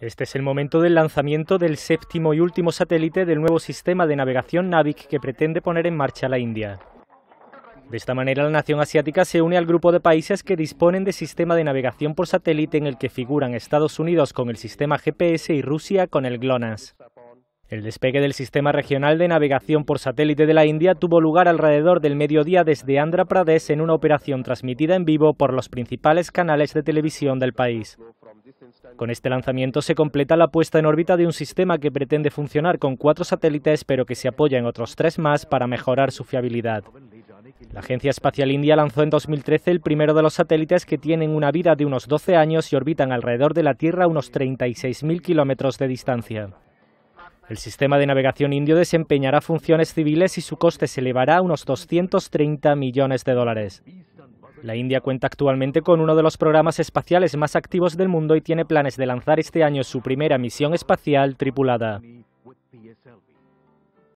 Este es el momento del lanzamiento del séptimo y último satélite del nuevo sistema de navegación Navic que pretende poner en marcha la India. De esta manera, la nación asiática se une al grupo de países que disponen de sistema de navegación por satélite en el que figuran Estados Unidos con el sistema GPS y Rusia con el GLONASS. El despegue del sistema regional de navegación por satélite de la India tuvo lugar alrededor del mediodía desde Andhra Pradesh en una operación transmitida en vivo por los principales canales de televisión del país. Con este lanzamiento se completa la puesta en órbita de un sistema que pretende funcionar con cuatro satélites, pero que se apoya en otros tres más para mejorar su fiabilidad. La Agencia Espacial India lanzó en 2013 el primero de los satélites que tienen una vida de unos 12 años y orbitan alrededor de la Tierra a unos 36.000 kilómetros de distancia. El sistema de navegación indio desempeñará funciones civiles y su coste se elevará a unos 230 millones de dólares. La India cuenta actualmente con uno de los programas espaciales más activos del mundo y tiene planes de lanzar este año su primera misión espacial tripulada.